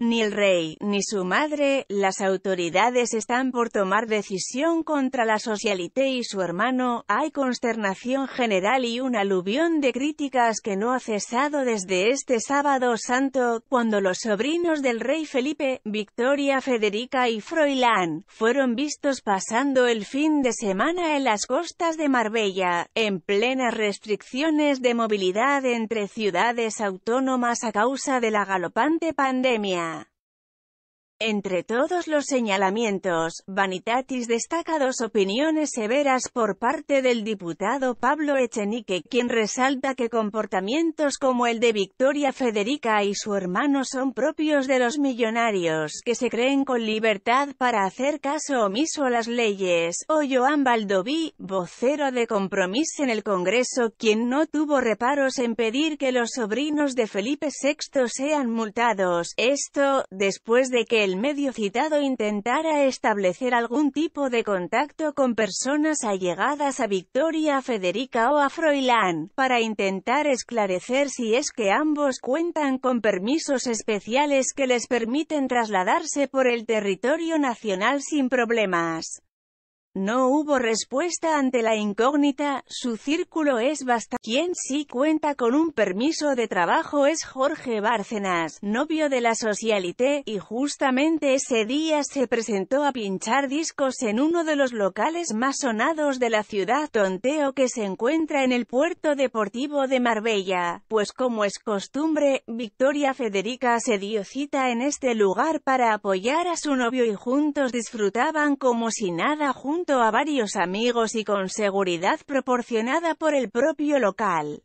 Ni el rey, ni su madre, las autoridades están por tomar decisión contra la socialité y su hermano, hay consternación general y un aluvión de críticas que no ha cesado desde este sábado santo, cuando los sobrinos del rey Felipe, Victoria Federica y Froilán, fueron vistos pasando el fin de semana en las costas de Marbella, en plenas restricciones de movilidad entre ciudades autónomas a causa de la galopante pandemia. Entre todos los señalamientos, Vanitatis destaca dos opiniones severas por parte del diputado Pablo Echenique, quien resalta que comportamientos como el de Victoria Federica y su hermano son propios de los millonarios, que se creen con libertad para hacer caso omiso a las leyes, o Joan Baldoví, vocero de compromiso en el Congreso, quien no tuvo reparos en pedir que los sobrinos de Felipe VI sean multados, esto, después de que el el medio citado intentara establecer algún tipo de contacto con personas allegadas a Victoria Federica o a Froilán, para intentar esclarecer si es que ambos cuentan con permisos especiales que les permiten trasladarse por el territorio nacional sin problemas. No hubo respuesta ante la incógnita, su círculo es bastante... Quien sí cuenta con un permiso de trabajo es Jorge Bárcenas, novio de la Socialité, y justamente ese día se presentó a pinchar discos en uno de los locales más sonados de la ciudad, tonteo que se encuentra en el puerto deportivo de Marbella, pues como es costumbre, Victoria Federica se dio cita en este lugar para apoyar a su novio y juntos disfrutaban como si nada juntos a varios amigos y con seguridad proporcionada por el propio local.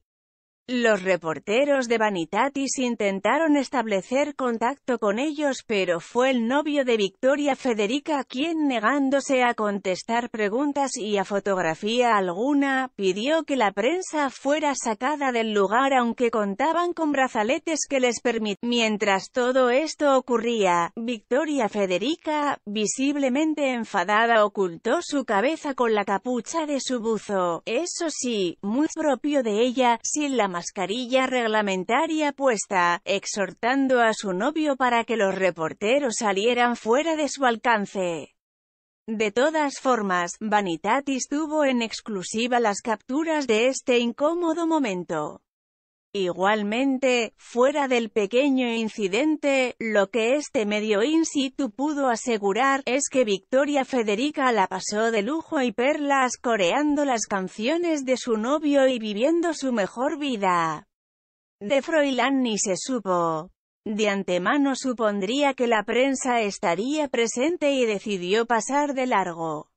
Los reporteros de Vanitatis intentaron establecer contacto con ellos pero fue el novio de Victoria Federica quien negándose a contestar preguntas y a fotografía alguna, pidió que la prensa fuera sacada del lugar aunque contaban con brazaletes que les permitían. Mientras todo esto ocurría, Victoria Federica, visiblemente enfadada ocultó su cabeza con la capucha de su buzo, eso sí, muy propio de ella, sin la mascarilla reglamentaria puesta, exhortando a su novio para que los reporteros salieran fuera de su alcance. De todas formas, Vanitatis tuvo en exclusiva las capturas de este incómodo momento. Igualmente, fuera del pequeño incidente, lo que este medio in situ pudo asegurar, es que Victoria Federica la pasó de lujo y perlas coreando las canciones de su novio y viviendo su mejor vida. De Froilán ni se supo. De antemano supondría que la prensa estaría presente y decidió pasar de largo.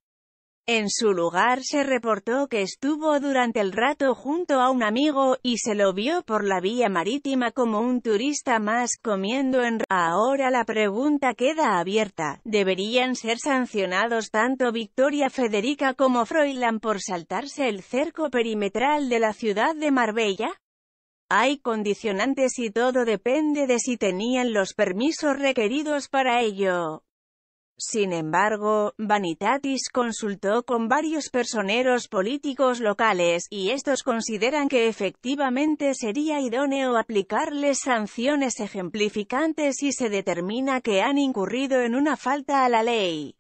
En su lugar se reportó que estuvo durante el rato junto a un amigo, y se lo vio por la vía marítima como un turista más, comiendo en... Ahora la pregunta queda abierta, ¿deberían ser sancionados tanto Victoria Federica como froilan por saltarse el cerco perimetral de la ciudad de Marbella? Hay condicionantes y todo depende de si tenían los permisos requeridos para ello. Sin embargo, Vanitatis consultó con varios personeros políticos locales, y estos consideran que efectivamente sería idóneo aplicarles sanciones ejemplificantes si se determina que han incurrido en una falta a la ley.